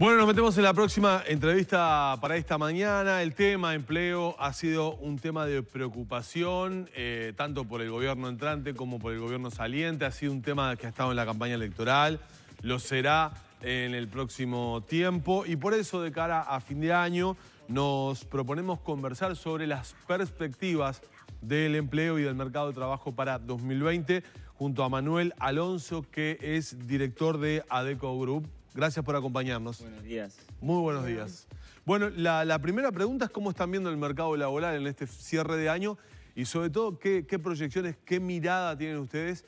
Bueno, nos metemos en la próxima entrevista para esta mañana. El tema empleo ha sido un tema de preocupación, eh, tanto por el gobierno entrante como por el gobierno saliente. Ha sido un tema que ha estado en la campaña electoral, lo será en el próximo tiempo y por eso de cara a fin de año nos proponemos conversar sobre las perspectivas del empleo y del mercado de trabajo para 2020 junto a Manuel Alonso que es director de ADECO Group Gracias por acompañarnos. Buenos días. Muy buenos días. Bueno, la, primera pregunta es cómo están viendo el mercado laboral en este cierre de año y sobre todo qué, proyecciones, qué mirada tienen ustedes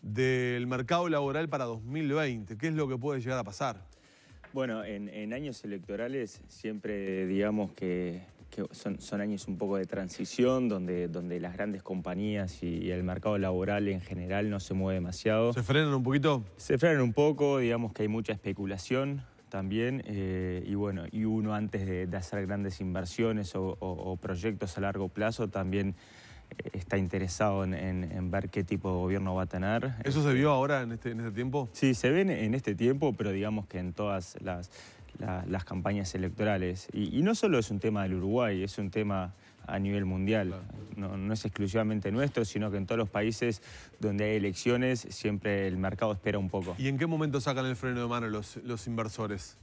del mercado laboral para 2020. ¿Qué es lo que puede llegar a pasar? Bueno, en años electorales siempre digamos que son, años un poco de transición, donde, donde las grandes compañías y, el mercado laboral en general no se mueve demasiado. ¿Se frenan un poquito? Se frenan un poco, digamos que hay mucha especulación también, eh, y bueno, y uno antes de, hacer grandes inversiones o, proyectos a largo plazo también eh, está interesado en, ver qué tipo de gobierno va a tener. ¿Eso se vio ahora en este, en este tiempo? Sí, se ve en este tiempo, pero digamos que en todas las las campañas electorales. Y, no solo es un tema del Uruguay, es un tema a nivel mundial. No, es exclusivamente nuestro, sino que en todos los países donde hay elecciones siempre el mercado espera un poco. ¿Y en qué momento sacan el freno de mano los, inversores?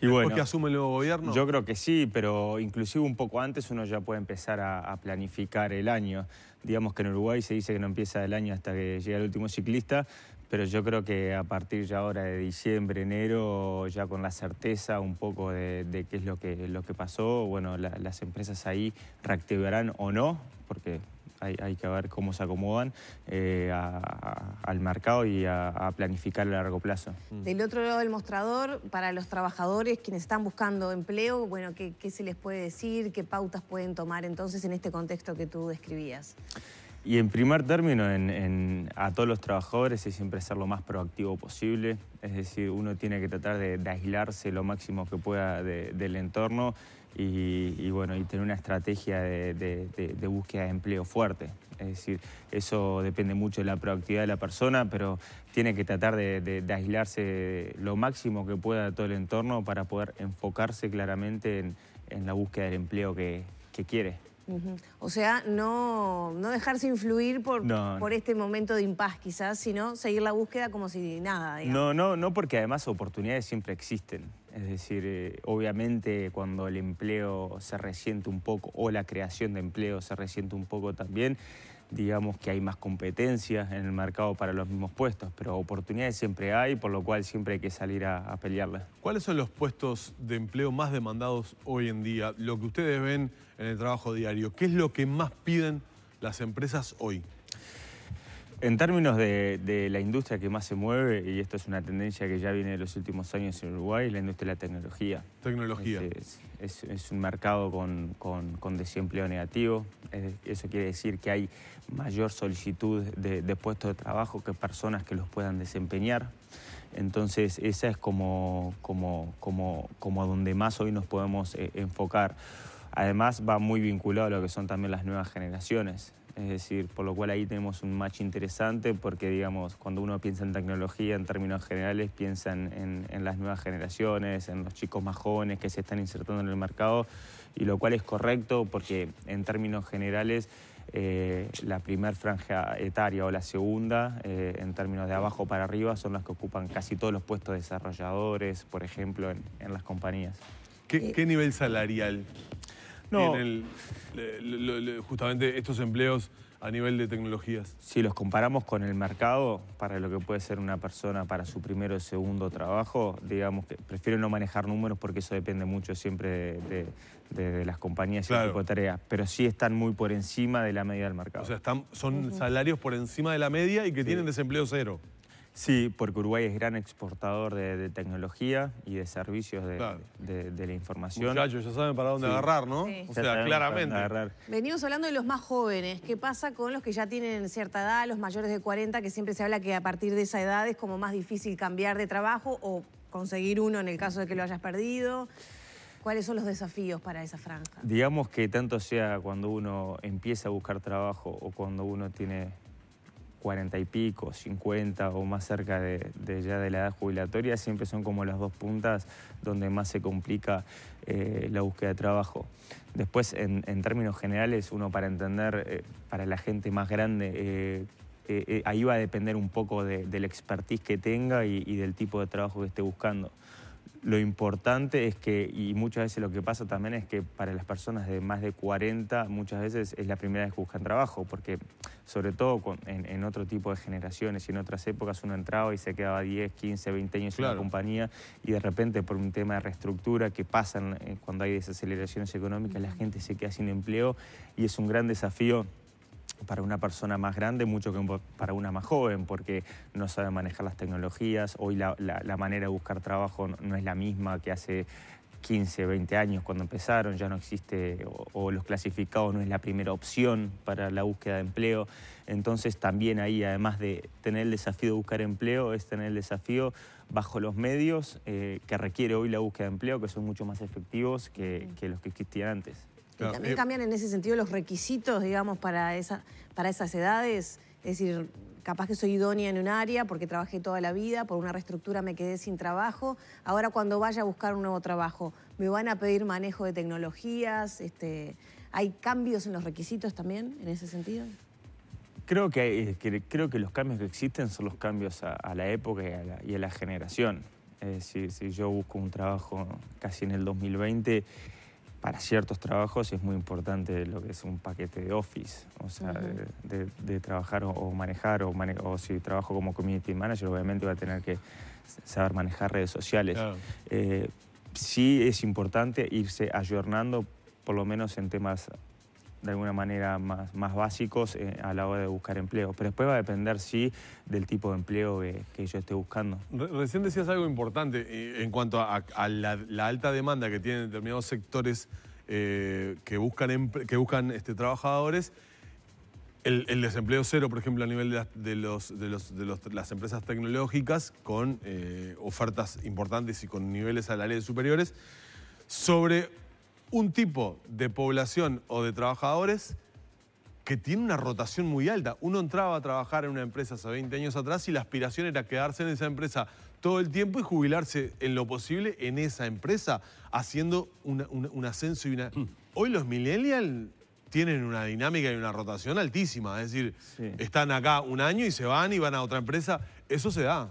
Y bueno, asume el nuevo gobierno? Yo creo que sí, pero inclusive un poco antes uno ya puede empezar a, a, planificar el año. Digamos que en Uruguay se dice que no empieza el año hasta que llega el último ciclista pero yo creo que a partir ya ahora de diciembre, enero, ya con la certeza un poco de, qué es lo que, lo que pasó, bueno, las empresas ahí reactivarán o no, porque hay, que ver cómo se acomodan eh, al mercado y a, planificar a largo plazo. Mm. Del otro lado del mostrador, para los trabajadores quienes están buscando empleo, bueno, qué se les puede decir? ¿Qué pautas pueden tomar entonces en este contexto que tú describías? Y en primer término, a todos los trabajadores es siempre ser lo más proactivo posible, es decir, uno tiene que tratar de, aislarse lo máximo que pueda del entorno y, bueno, y tener una estrategia de, búsqueda de empleo fuerte. Es decir, eso depende mucho de la proactividad de la persona, pero tiene que tratar de, aislarse lo máximo que pueda de todo el entorno para poder enfocarse claramente en, la búsqueda del empleo que quiere. O sea, no, no dejarse influir por, por este momento de impas quizás, sino seguir la búsqueda como si nada. No, no, no, porque además oportunidades siempre existen. Es decir, eh, obviamente cuando el empleo se resiente un poco o la creación de empleo se resiente un poco también, digamos que hay más competencia en el mercado para los mismos puestos, pero oportunidades siempre hay, por lo cual siempre hay que salir a, a pelearlas. ¿Cuáles son los puestos de empleo más demandados hoy en día? Lo que ustedes ven en el trabajo diario, ¿qué es lo que más piden las empresas hoy? en términos de, la industria que más se mueve, y esto es una tendencia que ya viene de los últimos años en Uruguay, la industria de la tecnología. Tecnología. Es, un mercado con, desempleo negativo. eso quiere decir que hay mayor solicitud de, puestos de trabajo que personas que los puedan desempeñar. Entonces, esa es como, como, donde más hoy nos podemos eh, enfocar. Además, va muy vinculado a lo que son también las nuevas generaciones. Es decir, por lo cual ahí tenemos un match interesante porque, digamos, cuando uno piensa en tecnología en términos generales, piensan en, las nuevas generaciones, en los chicos más jóvenes que se están insertando en el mercado, y lo cual es correcto porque en términos generales eh, la primer franja etaria o la segunda, eh, en términos de abajo para arriba, son las que ocupan casi todos los puestos desarrolladores, por ejemplo, en, las compañías. ¿Qué eh, nivel salarial en el, justamente estos empleos a nivel de tecnologías? Si los comparamos con el mercado, para lo que puede ser una persona para su primero o segundo trabajo, digamos que prefiero no manejar números porque eso depende mucho siempre de, las compañías y de tipo de pero sí están muy por encima de la media del mercado. O sea, están, son salarios por encima de la media y que tienen desempleo cero. Sí, porque Uruguay es gran exportador de, tecnología y de servicios de, la información. Muchachos, ya saben para dónde agarrar, ¿no? O sea, claramente. Venimos hablando de los más jóvenes. ¿Qué pasa con los que ya tienen cierta edad, los mayores de 40, que siempre se habla que a partir de esa edad es como más difícil cambiar de trabajo o conseguir uno en el caso de que lo hayas perdido? ¿Cuáles son los desafíos para esa franja? Digamos que tanto sea cuando uno empieza a buscar trabajo o cuando uno tiene 40 y pico, 50 o más cerca de, ya de la edad jubilatoria, siempre son como las dos puntas donde más se complica eh, la búsqueda de trabajo. Después, en, términos generales, uno para entender, eh, para la gente más grande, eh, ahí va a depender un poco de, del expertise que tenga y del tipo de trabajo que esté buscando. Lo importante es que, y muchas veces lo que pasa también es que para las personas de más de 40 muchas veces es la primera vez que buscan trabajo, porque sobre todo en, otro tipo de generaciones y en otras épocas uno entraba y se quedaba 10, 15, 20 años en la compañía y de repente por un tema de reestructura que pasan eh, cuando hay desaceleraciones económicas, la gente se queda sin empleo y es un gran desafío para una persona más grande mucho que para una más joven, porque no sabe manejar las tecnologías. Hoy la, manera de buscar trabajo no, es la misma que hace 15, 20 años cuando empezaron, ya no existe, o, los clasificados no es la primera opción para la búsqueda de empleo. Entonces también ahí, además de tener el desafío de buscar empleo, es tener el desafío bajo los medios eh, que requiere hoy la búsqueda de empleo, que son mucho más efectivos que los que existían antes también eh, cambian en ese sentido los requisitos, digamos, para, esa, para esas edades. Es decir, capaz que soy idónea en un área porque trabajé toda la vida, por una reestructura me quedé sin trabajo. Ahora cuando vaya a buscar un nuevo trabajo, me van a pedir manejo de tecnologías. Este, ¿Hay cambios en los requisitos también en ese sentido? Creo que, eh, creo que los cambios que existen son los cambios a, la época y a la, y a la generación. Es decir, si yo busco un trabajo casi en el 2020 para ciertos trabajos es muy importante lo que es un paquete de office, o sea, de, trabajar o manejar, o, si trabajo como community manager, obviamente va a tener que saber manejar redes sociales. Eh, sí es importante irse ayornando, por lo menos en temas de alguna manera más, más básicos eh, a la hora de buscar empleo. Pero después va a depender, sí, del tipo de empleo que, yo esté buscando. recién decías algo importante eh, en cuanto a, la, alta demanda que tienen determinados sectores eh, que buscan, que buscan este, trabajadores. El, desempleo cero, por ejemplo, a nivel de, las, los, de las empresas tecnológicas, con ofertas importantes y con niveles a salariales superiores, sobre un tipo de población o de trabajadores que tiene una rotación muy alta. Uno entraba a trabajar en una empresa hace 20 años atrás y la aspiración era quedarse en esa empresa todo el tiempo y jubilarse en lo posible en esa empresa, haciendo un ascenso y una... Mm. Hoy los millennials tienen una dinámica y una rotación altísima, es decir, están acá un año y se van y van a otra empresa, eso se da.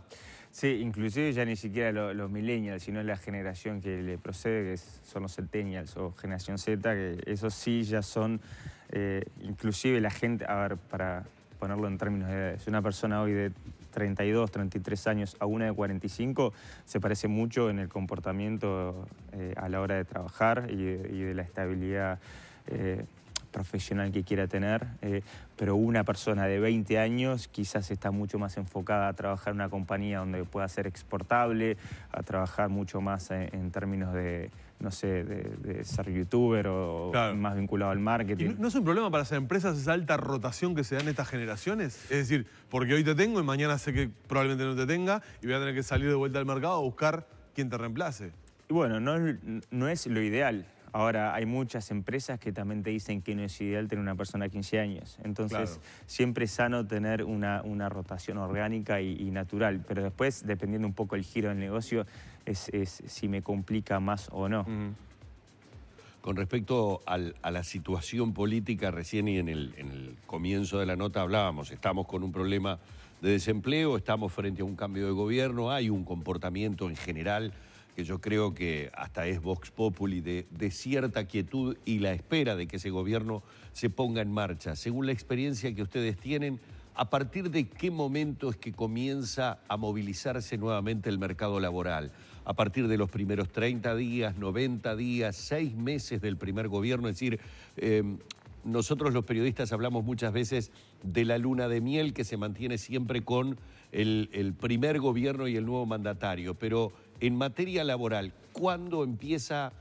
Sí, inclusive ya ni siquiera los, millennials, sino la generación que le procede, que son los centennials o generación Z, que esos sí ya son, eh, inclusive la gente, a ver, para ponerlo en términos de edades, una persona hoy de 32, 33 años a una de 45 se parece mucho en el comportamiento eh, a la hora de trabajar y, de la estabilidad eh, profesional que quiera tener, eh, pero una persona de 20 años quizás está mucho más enfocada a trabajar en una compañía donde pueda ser exportable, a trabajar mucho más eh, en, términos de, no sé, de, ser youtuber o más vinculado al marketing. ¿No es un problema para las empresas esa alta rotación que se dan estas generaciones? Es decir, porque hoy te tengo y mañana sé que probablemente no te tenga y voy a tener que salir de vuelta al mercado a buscar quien te reemplace. bueno, no es lo ideal. Ahora, hay muchas empresas que también te dicen que no es ideal tener una persona de 15 años. Entonces, siempre es sano tener una, rotación orgánica y, natural. Pero después, dependiendo un poco el giro del negocio, es, si me complica más o no. Con respecto a la situación política, recién y en en el comienzo de la nota hablábamos, estamos con un problema de desempleo, estamos frente a un cambio de gobierno, hay un comportamiento en general que yo creo que hasta es Vox Populi, de, cierta quietud y la espera de que ese gobierno se ponga en marcha. Según la experiencia que ustedes tienen, ¿a partir de qué momento es que comienza a movilizarse nuevamente el mercado laboral? ¿A partir de los primeros 30 días, 90 días, 6 meses del primer gobierno? Es decir, em, nosotros los periodistas hablamos muchas veces de la luna de miel que se mantiene siempre con el, primer gobierno y el nuevo mandatario, pero en materia laboral, ¿cuándo empieza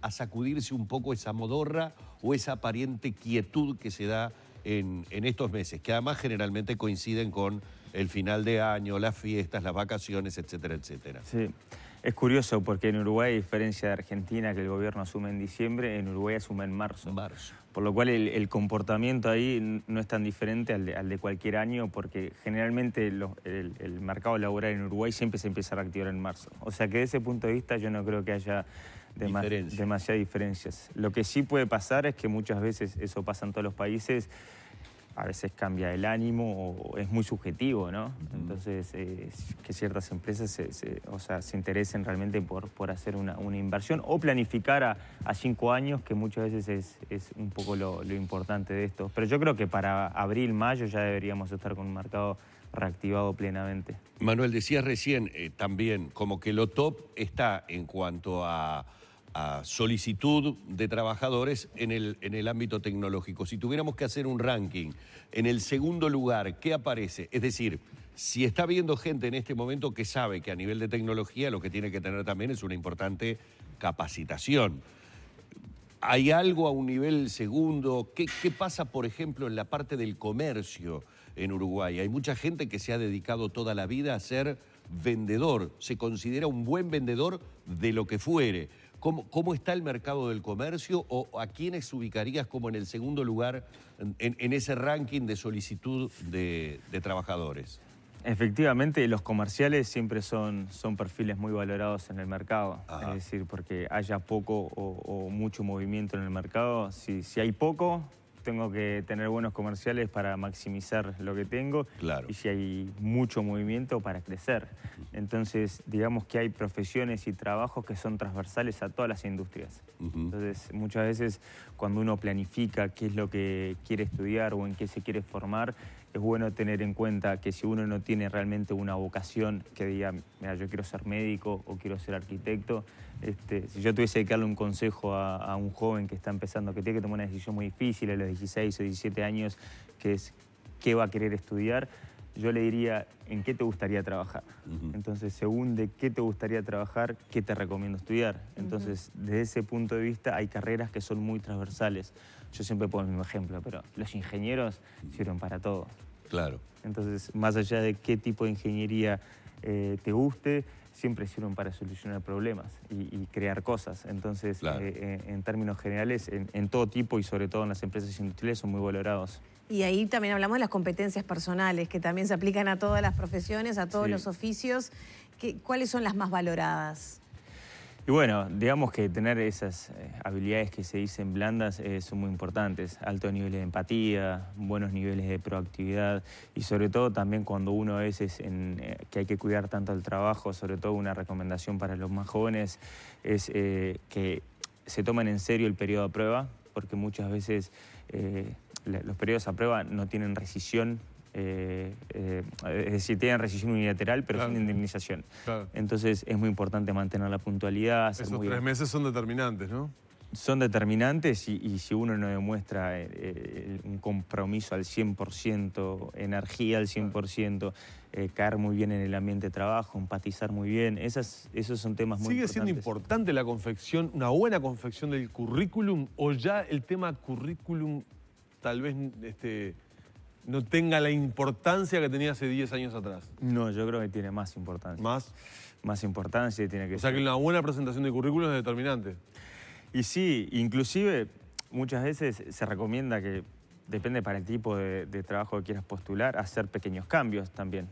a sacudirse un poco esa modorra o esa aparente quietud que se da en, estos meses, que además generalmente coinciden con el final de año, las fiestas, las vacaciones, etcétera, etcétera. Sí, es curioso porque en Uruguay, a diferencia de Argentina, que el gobierno asume en diciembre, en Uruguay asume en marzo. Marzo por lo cual el, comportamiento ahí no es tan diferente al de, cualquier año, porque generalmente el, mercado laboral en Uruguay siempre se empieza a reactivar en marzo. O sea que de ese punto de vista yo no creo que haya demasiadas diferencias. Lo que sí puede pasar es que muchas veces, eso pasa en todos los países, a veces cambia el ánimo o es muy subjetivo, ¿no? Entonces, eh, que ciertas empresas se, o se interesen realmente por, por hacer una, inversión o planificar a, cinco años, que muchas veces es, un poco lo, importante de esto. Pero yo creo que para abril, mayo ya deberíamos estar con un mercado reactivado plenamente. Manuel, decías recién eh, también como que lo top está en cuanto a a solicitud de trabajadores en el, en el ámbito tecnológico. Si tuviéramos que hacer un ranking, en el segundo lugar, ¿qué aparece? Es decir, si está viendo gente en este momento que sabe que a nivel de tecnología lo que tiene que tener también es una importante capacitación. ¿Hay algo a un nivel segundo? ¿Qué, qué pasa, por ejemplo, en la parte del comercio en Uruguay? Hay mucha gente que se ha dedicado toda la vida a ser vendedor, se considera un buen vendedor de lo que fuere ¿Cómo, está el mercado del comercio o a quiénes ubicarías como en el segundo lugar en, ese ranking de solicitud de, trabajadores? Efectivamente, los comerciales siempre son, son perfiles muy valorados en el mercado. Es decir, porque haya poco o, mucho movimiento en el mercado, si, si hay poco, tengo que tener buenos comerciales para maximizar lo que tengo y si hay mucho movimiento para crecer. Entonces, digamos que hay profesiones y trabajos que son transversales a todas las industrias. Entonces, muchas veces cuando uno planifica qué es lo que quiere estudiar o en qué se quiere formar, es bueno tener en cuenta que si uno no tiene realmente una vocación que diga, mira, yo quiero ser médico o quiero ser arquitecto, este, si yo tuviese que darle un consejo a, a, un joven que está empezando, que tiene que tomar una decisión muy difícil a los 16 o 17 años, que es qué va a querer estudiar, yo le diría en qué te gustaría trabajar. Entonces, según de qué te gustaría trabajar, qué te recomiendo estudiar. Entonces, desde ese punto de vista, hay carreras que son muy transversales. Yo siempre pongo el mismo ejemplo, pero los ingenieros sirven para todo. Claro. Entonces, más allá de qué tipo de ingeniería eh, te guste, siempre sirven para solucionar problemas y, crear cosas. Entonces, eh, eh, en, términos generales, en, en todo tipo y sobre todo en las empresas industriales son muy valorados. Y ahí también hablamos de las competencias personales, que también se aplican a todas las profesiones, a todos los oficios. ¿Cuáles son las más valoradas? Y bueno, digamos que tener esas eh, habilidades que se dicen blandas eh, son muy importantes. alto niveles de empatía, buenos niveles de proactividad y sobre todo también cuando uno a veces eh, que hay que cuidar tanto el trabajo, sobre todo una recomendación para los más jóvenes es que se tomen en serio el periodo de prueba, porque muchas veces los periodos a prueba no tienen rescisión eh, eh, es decir, tienen rescisión unilateral, pero sin indemnización. Entonces es muy importante mantener la puntualidad. Esos tres meses son determinantes, ¿no? Son determinantes y, si uno no demuestra eh, un compromiso al 100%, energía al 100%, caer muy bien en el ambiente de trabajo, empatizar muy bien, esas, esos son temas muy importantes. ¿Sigue siendo importante la confección, una buena confección del currículum o ya el tema currículum tal vez este, no tenga la importancia que tenía hace 10 años atrás. No, yo creo que tiene más importancia. ¿Más? Más importancia tiene que O sea que una buena presentación de currículum es determinante. Y sí, inclusive muchas veces se recomienda que, depende para el tipo de, trabajo que quieras postular, hacer pequeños cambios también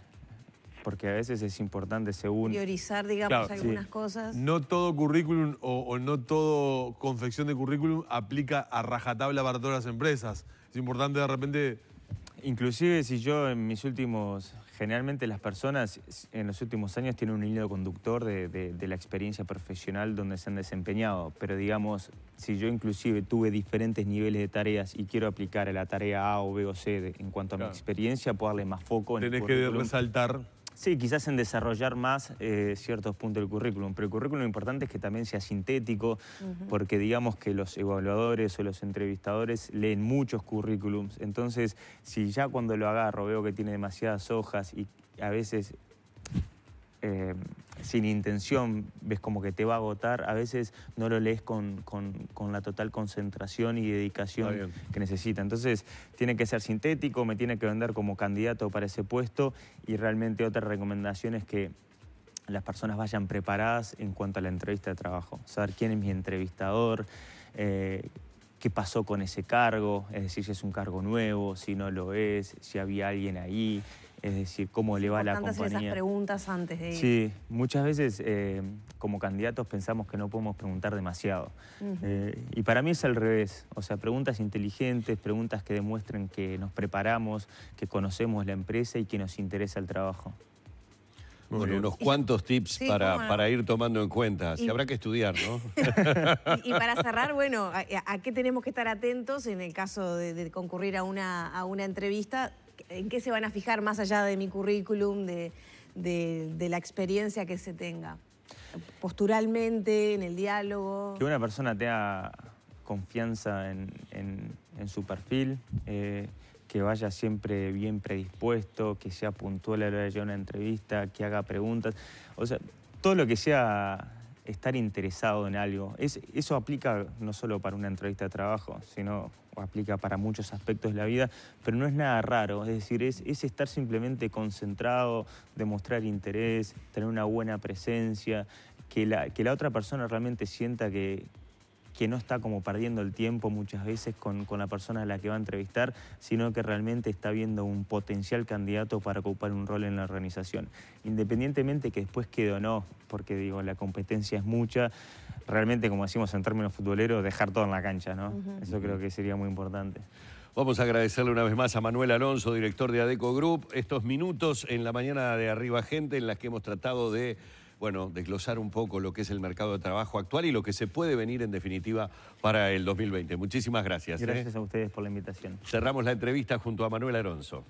porque a veces es importante según... Priorizar, digamos, algunas cosas. No todo currículum o, o, no todo confección de currículum aplica a rajatabla para todas las empresas es importante de repente... Inclusive si yo en mis últimos, generalmente las personas en los últimos años tienen un hilo conductor de, la experiencia profesional donde se han desempeñado, pero digamos, si yo inclusive tuve diferentes niveles de tareas y quiero aplicar a la tarea A o B o C en cuanto a mi experiencia, puedo darle más foco. En Tenés que resaltar Sí, quizás en desarrollar más eh, ciertos puntos del currículum, pero el currículum importante es que también sea sintético, porque digamos que los evaluadores o los entrevistadores leen muchos currículums, entonces si ya cuando lo agarro veo que tiene demasiadas hojas y a veces eh, sin intención, ves como que te va a agotar, a veces no lo lees con, la total concentración y dedicación que necesita. Entonces, tiene que ser sintético, me tiene que vender como candidato para ese puesto y realmente otra recomendación es que las personas vayan preparadas en cuanto a la entrevista de trabajo, saber quién es mi entrevistador. Eh, qué pasó con ese cargo, es decir, si es un cargo nuevo, si no lo es, si había alguien ahí, es decir, cómo le va la compañía. esas preguntas antes de ir. Sí, muchas veces eh, como candidatos pensamos que no podemos preguntar demasiado. Eh, y para mí es al revés, o sea, preguntas inteligentes, preguntas que demuestren que nos preparamos, que conocemos la empresa y que nos interesa el trabajo. Bueno, unos cuantos tips para, para, ir tomando en cuenta. Si habrá que estudiar, ¿no? y, para cerrar, bueno, a, qué tenemos que estar atentos en el caso de, concurrir a una, a una entrevista? en qué se van a fijar más allá de mi currículum, de, la experiencia que se tenga? Posturalmente, en el diálogo. Que una persona tenga confianza en, su perfil, eh, que vaya siempre bien predispuesto, que sea puntual a la hora de llevar una entrevista, que haga preguntas. O sea, todo lo que sea estar interesado en algo. eso aplica no solo para una entrevista de trabajo, sino aplica para muchos aspectos de la vida, pero no es nada raro, es decir, es, estar simplemente concentrado, demostrar interés, tener una buena presencia, que la, que la otra persona realmente sienta que, que no está como perdiendo el tiempo muchas veces con, la persona a la que va a entrevistar, sino que realmente está viendo un potencial candidato para ocupar un rol en la organización. Independientemente que después quede o no, porque digo, la competencia es mucha, realmente, como decimos en términos futboleros, dejar todo en la cancha, ¿no? Eso creo que sería muy importante. Vamos a agradecerle una vez más a Manuel Alonso, director de ADECO Group, estos minutos en la mañana de Arriba Gente en las que hemos tratado de bueno, desglosar un poco lo que es el mercado de trabajo actual y lo que se puede venir en definitiva para el 2020. Muchísimas gracias. ¿eh? Gracias a ustedes por la invitación. Cerramos la entrevista junto a Manuel Alonso.